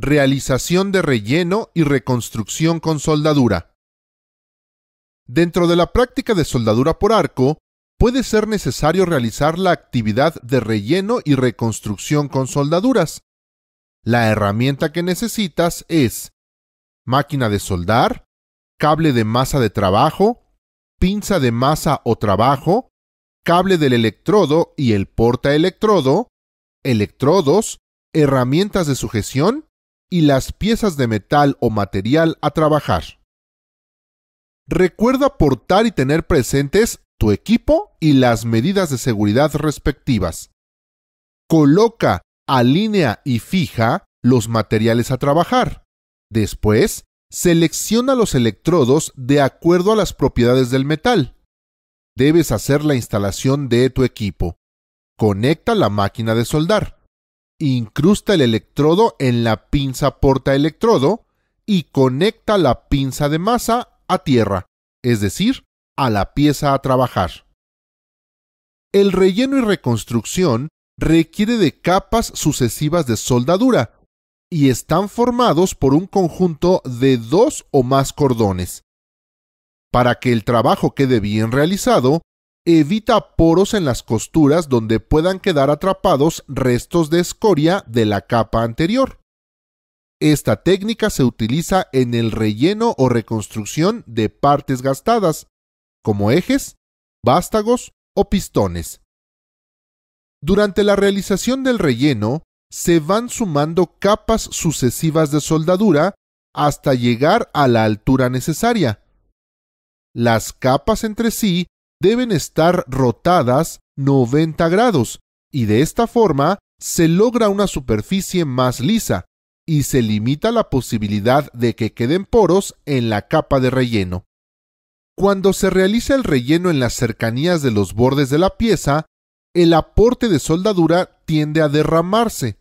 realización de relleno y reconstrucción con soldadura. Dentro de la práctica de soldadura por arco, puede ser necesario realizar la actividad de relleno y reconstrucción con soldaduras. La herramienta que necesitas es máquina de soldar, cable de masa de trabajo, pinza de masa o trabajo, cable del electrodo y el porta-electrodo electrodos, herramientas de sujeción y las piezas de metal o material a trabajar. Recuerda portar y tener presentes tu equipo y las medidas de seguridad respectivas. Coloca, alinea y fija los materiales a trabajar. Después, selecciona los electrodos de acuerdo a las propiedades del metal. Debes hacer la instalación de tu equipo. Conecta la máquina de soldar. Incrusta el electrodo en la pinza porta electrodo y conecta la pinza de masa a tierra, es decir, a la pieza a trabajar. El relleno y reconstrucción requiere de capas sucesivas de soldadura y están formados por un conjunto de dos o más cordones. Para que el trabajo quede bien realizado, evita poros en las costuras donde puedan quedar atrapados restos de escoria de la capa anterior. Esta técnica se utiliza en el relleno o reconstrucción de partes gastadas, como ejes, vástagos o pistones. Durante la realización del relleno, se van sumando capas sucesivas de soldadura hasta llegar a la altura necesaria. Las capas entre sí deben estar rotadas 90 grados y de esta forma se logra una superficie más lisa y se limita la posibilidad de que queden poros en la capa de relleno. Cuando se realiza el relleno en las cercanías de los bordes de la pieza, el aporte de soldadura tiende a derramarse.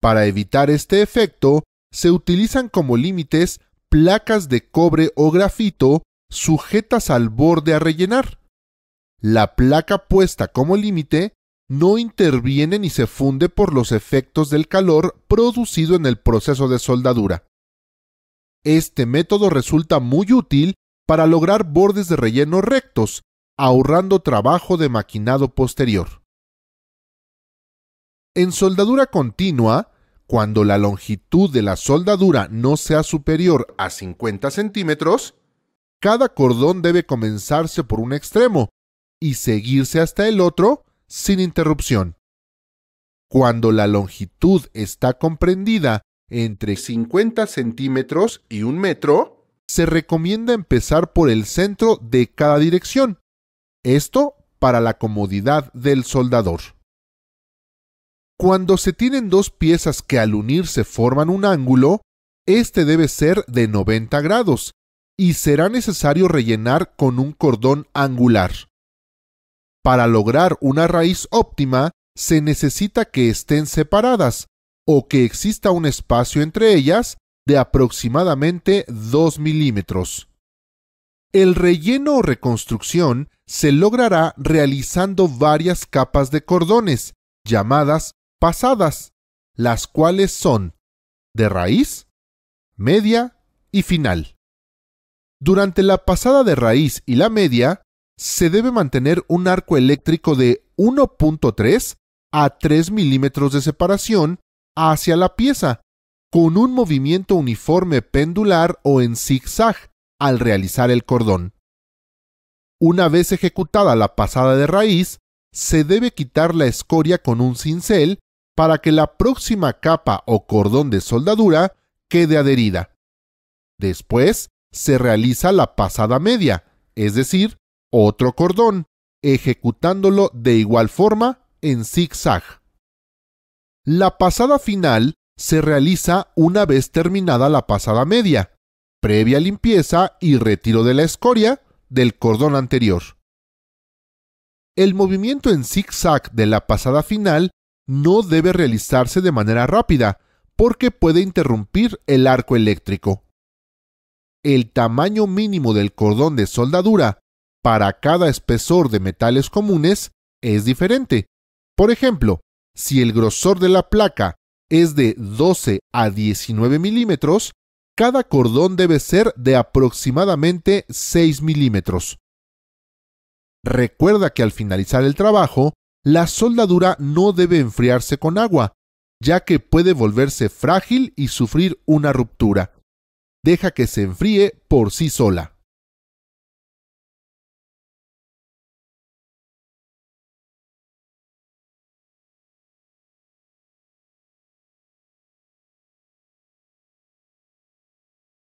Para evitar este efecto, se utilizan como límites placas de cobre o grafito sujetas al borde a rellenar la placa puesta como límite no interviene ni se funde por los efectos del calor producido en el proceso de soldadura. Este método resulta muy útil para lograr bordes de relleno rectos, ahorrando trabajo de maquinado posterior. En soldadura continua, cuando la longitud de la soldadura no sea superior a 50 centímetros, cada cordón debe comenzarse por un extremo y seguirse hasta el otro sin interrupción. Cuando la longitud está comprendida entre 50 centímetros y un metro, se recomienda empezar por el centro de cada dirección. Esto para la comodidad del soldador. Cuando se tienen dos piezas que al unirse forman un ángulo, este debe ser de 90 grados y será necesario rellenar con un cordón angular. Para lograr una raíz óptima, se necesita que estén separadas o que exista un espacio entre ellas de aproximadamente 2 milímetros. El relleno o reconstrucción se logrará realizando varias capas de cordones, llamadas pasadas, las cuales son de raíz, media y final. Durante la pasada de raíz y la media, se debe mantener un arco eléctrico de 1.3 a 3 milímetros de separación hacia la pieza, con un movimiento uniforme pendular o en zigzag al realizar el cordón. Una vez ejecutada la pasada de raíz, se debe quitar la escoria con un cincel para que la próxima capa o cordón de soldadura quede adherida. Después, se realiza la pasada media, es decir, otro cordón, ejecutándolo de igual forma en zigzag. La pasada final se realiza una vez terminada la pasada media, previa limpieza y retiro de la escoria del cordón anterior. El movimiento en zigzag de la pasada final no debe realizarse de manera rápida, porque puede interrumpir el arco eléctrico. El tamaño mínimo del cordón de soldadura para cada espesor de metales comunes es diferente. Por ejemplo, si el grosor de la placa es de 12 a 19 milímetros, cada cordón debe ser de aproximadamente 6 milímetros. Recuerda que al finalizar el trabajo, la soldadura no debe enfriarse con agua, ya que puede volverse frágil y sufrir una ruptura. Deja que se enfríe por sí sola.